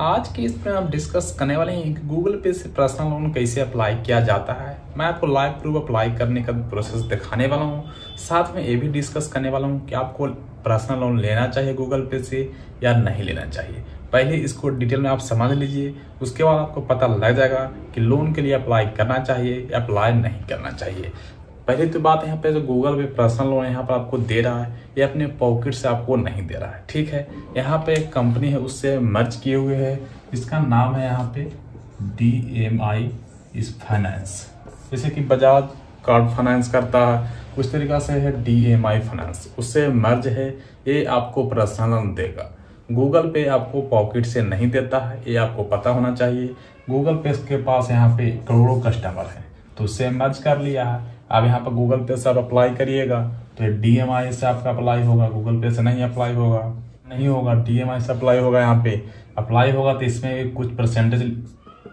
आज के इसमें आप डिस्कस करने वाले हैं कि गूगल पे से पर्सनल लोन कैसे अप्लाई किया जाता है मैं आपको लाइव प्रूफ अप्लाई करने का प्रोसेस दिखाने वाला हूँ साथ में ये भी डिस्कस करने वाला हूँ कि आपको पर्सनल लोन लेना चाहिए गूगल पे से या नहीं लेना चाहिए पहले इसको डिटेल में आप समझ लीजिए उसके बाद आपको पता लग जाएगा कि लोन के लिए अप्लाई करना चाहिए या अप्लाई नहीं करना चाहिए पहली तो बात यहाँ पे जो गूगल पे पर्सनल लोन यहाँ पर आपको दे रहा है ये अपने पॉकेट से आपको नहीं दे रहा है ठीक है यहाँ पे एक कंपनी है उससे मर्ज किए हुए है इसका नाम है यहाँ पे डी एम आई इस फाइनेंस जैसे कि बजाज कार्ड फाइनेंस करता है उस तरीका से है डी एम आई फाइनेंस उससे मर्ज है ये आपको पर्सनल लोन देगा गूगल पे आपको पॉकेट से नहीं देता है ये आपको पता होना चाहिए गूगल पे के पास यहाँ पे करोड़ों कस्टमर हैं तो उससे मर्ज कर लिया है आप यहाँ पर गूगल पे से आप अप्लाई करिएगा तो डी एम आई से आपका अप्लाई होगा गूगल पे से नहीं अप्लाई होगा नहीं होगा डी एम आई से अप्लाई होगा यहाँ पे अप्लाई होगा तो इसमें कुछ परसेंटेज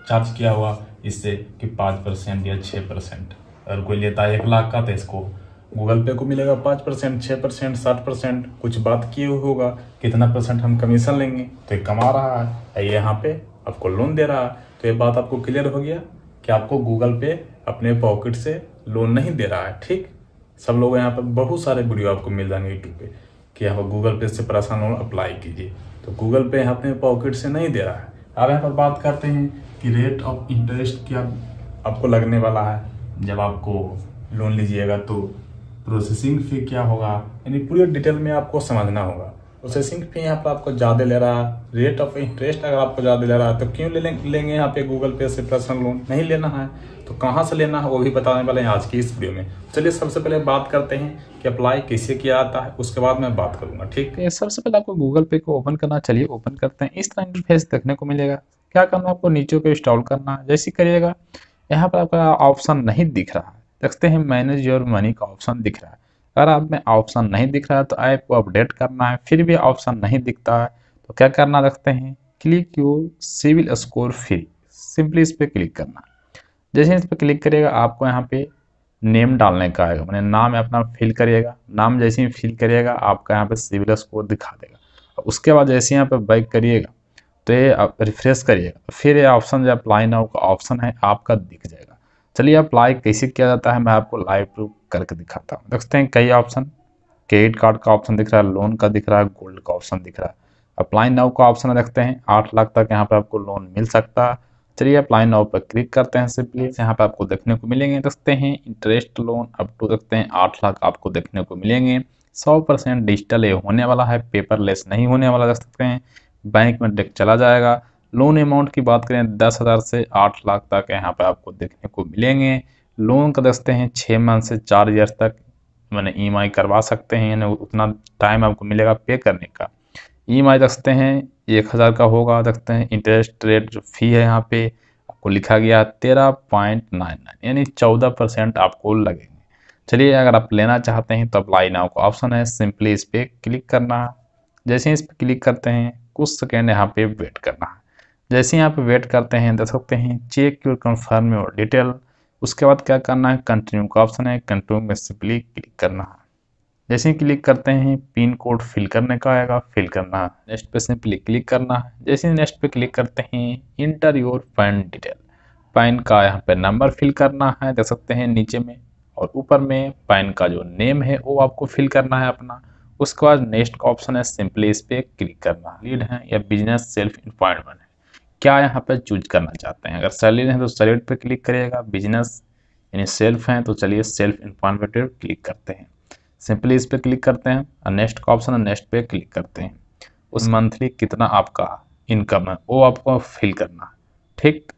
चार्ज किया हुआ इससे कि पाँच परसेंट या छः परसेंट अगर कोई लेता है एक लाख का तो इसको गूगल पे को मिलेगा पाँच परसेंट छः परसेंट सात परसेंट कुछ बात किए होगा कितना परसेंट हम कमीशन लेंगे तो ये कमा रहा है ये यहाँ पे आपको लोन दे रहा है तो ये बात आपको क्लियर हो गया कि आपको गूगल पे अपने पॉकेट से लोन नहीं दे रहा है ठीक सब लोग यहाँ पर बहुत सारे वीडियो आपको मिल जाएंगे यूट्यूब पे कि यहाँ पर गूगल पे से परेशान लोन अप्लाई कीजिए तो गूगल पे यहाँ पे पॉकेट से नहीं दे रहा है अब यहाँ पर बात करते हैं कि रेट ऑफ इंटरेस्ट क्या आपको लगने वाला है जब आपको लोन लीजिएगा तो प्रोसेसिंग फी क्या होगा यानी पूरी डिटेल में आपको समझना होगा प्रोसेसिंग फी यहाँ पर आपको ज़्यादा ले रहा है रेट ऑफ इंटरेस्ट अगर आपको ज़्यादा ले रहा है तो क्यों ले लेंगे यहाँ पे गूगल पे से पर्सनल लोन नहीं लेना है तो कहाँ से लेना है वो भी बताने वाले हैं आज की इस वीडियो में चलिए सबसे पहले बात करते हैं कि अप्लाई कैसे किया जाता है उसके बाद मैं बात करूंगा ठीक है तो सबसे पहले आपको गूगल पे को ओपन करना चलिए ओपन करते हैं इस तरह इंटरफेस देखने को मिलेगा क्या करना आपको नीचे पे इंस्टॉल करना जैसे करिएगा यहाँ पर आपका ऑप्शन नहीं दिख रहा है देखते हैं मैनेज योर मनी का ऑप्शन दिख रहा है अगर आप में ऑप्शन नहीं दिख रहा है तो ऐप को अपडेट करना है फिर भी ऑप्शन नहीं दिखता है तो क्या करना रखते हैं click you CIBIL score free simply इस पर क्लिक करना जैसे इस पर क्लिक करिएगा आपको यहाँ पे नेम डालने का आएगा मैंने नाम अपना फिल करिएगा नाम जैसे ही फिल करिएगा आपका यहाँ पे सिविल स्कोर दिखा देगा उसके बाद जैसे यहाँ पे बैक करिएगा तो ये रिफ्रेश करिएगा फिर ये ऑप्शन जो अप्लाई ना होगा ऑप्शन है आपका दिख जाएगा चलिए अप्लाई कैसे किया जाता है मैं आपको लाइव प्रूव करके दिखाता हूँ देखते हैं कई ऑप्शन क्रेडिट कार्ड का ऑप्शन दिख रहा है लोन का दिख रहा है गोल्ड का ऑप्शन दिख रहा है अप्लाई नाउ का ऑप्शन देखते हैं आठ लाख तक यहाँ पर आपको लोन मिल सकता है चलिए अप्लाई नाउ पर क्लिक करते हैं सिंपली यहाँ पर आपको देखने को मिलेंगे देखते हैं इंटरेस्ट लोन अप टू देखते हैं आठ लाख आपको देखने को मिलेंगे सौ परसेंट डिजिटल ये होने वाला है पेपरलेस नहीं होने वाला देख सकते हैं बैंक में चला जाएगा लोन अमाउंट की बात करें दस हज़ार से आठ लाख तक यहाँ पे आपको देखने को मिलेंगे लोन का दस्ते हैं छः मंथ से चार ईयर तक मैंने ई e करवा सकते हैं यानी उतना टाइम आपको मिलेगा पे करने का ई एम रखते हैं एक हज़ार का होगा रखते हैं इंटरेस्ट रेट जो फी है यहाँ पे आपको लिखा गया तेरह पॉइंट नाइन नाइन यानी चौदह परसेंट आपको लगेंगे चलिए अगर आप लेना चाहते हैं तो अप्लाई नाउ का ऑप्शन है सिंपली इस पर क्लिक करना जैसे ही इस पर क्लिक करते हैं कुछ सेकेंड यहाँ पे वेट करना है जैसे ही यहाँ पे वेट करते हैं देख सकते हैं check your confirm your detail उसके बाद क्या करना है कंटिन्यू का ऑप्शन है कंटिन्यू में सिंपली क्लिक करना है जैसे ही क्लिक करते हैं पिन कोड फिल करने का आएगा फिल करना है नेक्स्ट पे सिंपली क्लिक करना है जैसे ही नेक्स्ट पे क्लिक करते हैं enter your PAN detail PAN का यहाँ पे नंबर फिल करना है देख सकते हैं नीचे में और ऊपर में पैन का जो नेम है वो आपको फिल करना है अपना उसके बाद नेक्स्ट का ऑप्शन है सिंपली इस पर क्लिक करना लीड है या बिजनेस सेल्फ एम्प्लॉयमेंट क्या यहाँ पर चूज करना चाहते हैं अगर सैलरी है तो सैलरी पर क्लिक करिएगा बिजनेस यानी सेल्फ हैं तो चलिए सेल्फ इन्फॉर्मेटिव क्लिक करते हैं सिंपली इस पर क्लिक करते हैं और नेक्स्ट का ऑप्शन है नेक्स्ट पे क्लिक करते हैं उस मंथली कितना आपका इनकम है वो आपको फिल करना ठीक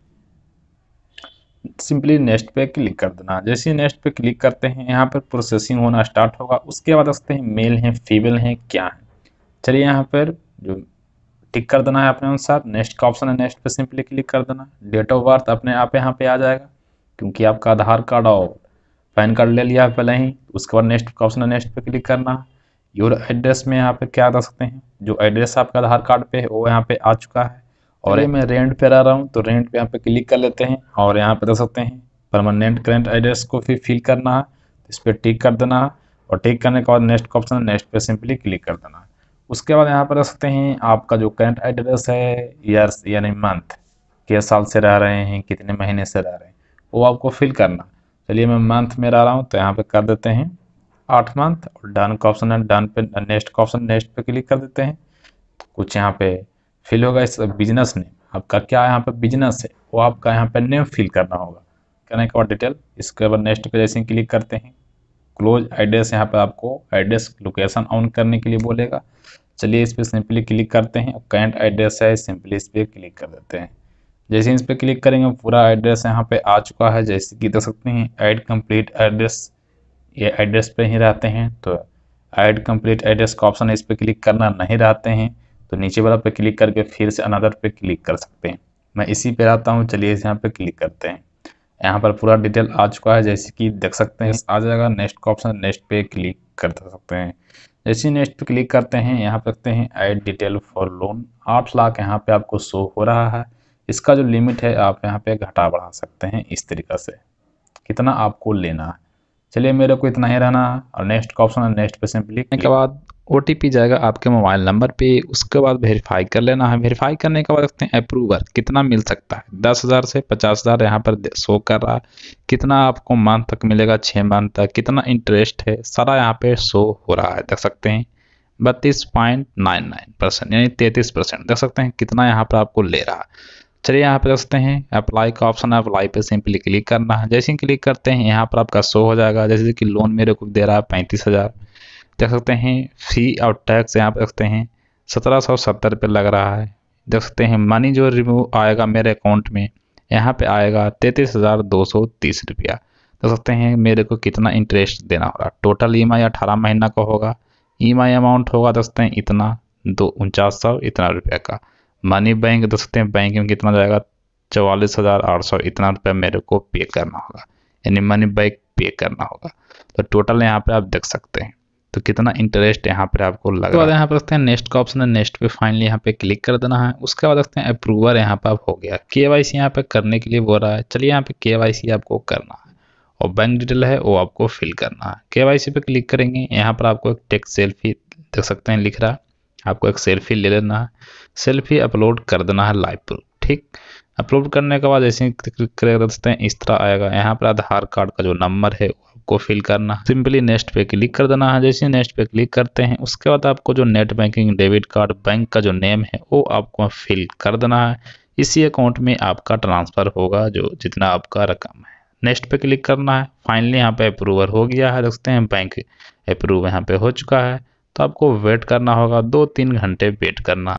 सिंपली नेक्स्ट पे क्लिक कर देना जैसे नेक्स्ट पे क्लिक करते हैं यहाँ पर प्रोसेसिंग होना स्टार्ट होगा उसके बाद देखते हैं मेल हैं फीमेल हैं क्या है चलिए यहाँ पर जो टिक कर देना है अपने अनुसार नेक्स्ट का ऑप्शन है नेक्स्ट पे सिंपली क्लिक कर देना डेट ऑफ बर्थ अपने आप यहाँ पे आ जाएगा क्योंकि आपका आधार कार्ड और पैन कार्ड ले लिया है पहले ही उसके बाद नेक्स्ट का ऑप्शन है नेक्स्ट पे क्लिक करना योर एड्रेस में यहाँ पे क्या दे सकते हैं जो एड्रेस आपका आधार कार्ड पे है वो यहाँ पे आ चुका है और ये मैं रेंट पे रह रहा हूँ तो रेंट पे यहाँ पे क्लिक कर लेते हैं और यहाँ पे दे सकते हैं परमानेंट करेंट एड्रेस को फिर फिल करना है इस पर टिक कर देना और टिक करने के बाद नेक्स्ट का ऑप्शन नेक्स्ट पे सिंपली क्लिक कर देना उसके बाद यहाँ पर रख सकते हैं आपका जो करंट एड्रेस है ईयर्स यानी मंथ के साल से रह रहे हैं कितने महीने से रह रहे हैं वो आपको फिल करना चलिए मैं मंथ में रह रहा हूँ तो यहाँ पर कर देते हैं आठ मंथ और डन का ऑप्शन है डन पे नेक्स्ट का ऑप्शन नेक्स्ट पे क्लिक कर देते हैं कुछ यहाँ पे फिल होगा इस बिजनेस नेम आपका क्या यहाँ पे बिजनेस है वो आपका यहाँ पे नेम फिल करना होगा करने के बाद डिटेल इसके बाद नेक्स्ट पे जैसे क्लिक करते हैं क्लोज एड्रेस यहाँ पर आपको एड्रेस लोकेशन ऑन करने के लिए बोलेगा चलिए इस पर सिंपली क्लिक करते हैं करंट एड्रेस है सिंपली इस पर क्लिक कर देते हैं जैसे इस पर क्लिक करेंगे पूरा एड्रेस यहाँ पे आ चुका है जैसे कि देख सकते हैं ऐड कंप्लीट एड्रेस ये एड्रेस पे ही रहते हैं तो ऐड कंप्लीट एड्रेस का ऑप्शन इस पर क्लिक करना नहीं रहते हैं तो नीचे वाला पे क्लिक करके फिर से अनदर पे क्लिक कर सकते हैं मैं इसी पे रहता हूँ चलिए इस यहाँ पे क्लिक करते हैं यहाँ पर पूरा डिटेल आ चुका है जैसे कि देख सकते हैं आ जाएगा नेक्स्ट का ऑप्शन नेक्स्ट पे क्लिक कर सकते हैं जैसे नेक्स्ट पे क्लिक करते हैं यहाँ पर रखते हैं ऐड डिटेल फॉर लोन आठ लाख यहाँ पे आपको शो हो रहा है इसका जो लिमिट है आप यहाँ पे घटा बढ़ा सकते हैं इस तरीका से कितना आपको लेना है चलिए मेरे को इतना ही रहना है और नेक्स्ट का ऑप्शन है नेक्स्ट पे सिंपली के बाद ओ जाएगा आपके मोबाइल नंबर पे उसके बाद वेरीफाई कर लेना है वेरीफाई करने के बाद देखते हैं अप्रूवर कितना मिल सकता है दस हज़ार से पचास हज़ार यहाँ पर शो कर रहा है कितना आपको मंथ तक मिलेगा छः मंथ तक कितना इंटरेस्ट है सारा यहाँ पे शो हो रहा है देख सकते हैं बत्तीस पॉइंट नाइन नाइन परसेंट यानी तैंतीस परसेंट देख सकते हैं कितना यहाँ पर आपको ले रहा है चलिए यहाँ पर देखते हैं अप्लाई का ऑप्शन है अप्लाई पर सिंपली क्लिक करना है जैसे ही क्लिक करते हैं यहाँ पर आपका शो हो जाएगा जैसे कि लोन मेरे को दे रहा है पैंतीस हज़ार देख सकते हैं फी और टैक्स यहाँ पर देखते हैं सत्रह सौ सत्तर रुपये लग रहा है देख सकते हैं मनी जो रिमूव आएगा मेरे अकाउंट में यहाँ पे आएगा तैंतीस हज़ार दो सौ तीस रुपया देख सकते हैं मेरे को कितना इंटरेस्ट देना होगा टोटल ई एम आई अठारह महीना का होगा ई एम आई अमाउंट होगा देख सकते हैं इतना दो उनचास सौ इतना रुपया का मनी बैंक देख सकते हैं बैंक में कितना जाएगा चवालीस हज़ार आठ सौ इतना रुपया मेरे को पे करना होगा यानी मनी बैंक पे करना होगा तो टोटल यहाँ पर आप देख सकते हैं तो कितना इंटरेस्ट यहाँ पर आपको लग रहा है यहाँ पर रखते हैं नेक्स्ट का ऑप्शन है नेक्स्ट पे फाइनली यहाँ पे क्लिक कर देना है उसके बाद रखते हैं अप्रूवर यहाँ पर हो गया के वाई सी यहाँ पे करने के लिए बोल रहा है चलिए यहाँ पे के वाई सी आपको करना है और बैंक डिटेल है वो आपको फिल करना है के वाई सी पे क्लिक करेंगे यहाँ पर आपको एक टेक्स सेल्फी देख सकते हैं लिख रहा है आपको एक सेल्फी ले लेना है सेल्फी अपलोड कर देना है लाइव प्रूफ ठीक अपलोड करने के बाद ऐसे ही क्लिक कर सकते हैं इस तरह आएगा यहाँ पर आधार कार्ड का जो नंबर है वो को फिल करना सिंपली नेक्स्ट पे क्लिक कर देना है हाँ, जैसे नेक्स्ट पे क्लिक करते हैं उसके बाद आपको जो net banking debit card bank का जो नेम है वो आपको फिल कर देना है इसी अकाउंट में आपका ट्रांसफ़र होगा जो जितना आपका रकम है नेक्स्ट पे क्लिक करना है फाइनली यहाँ पे अप्रूवर हो गया है देखते हैं बैंक अप्रूव यहाँ पे हो चुका है तो आपको वेट करना होगा दो तीन घंटे वेट करना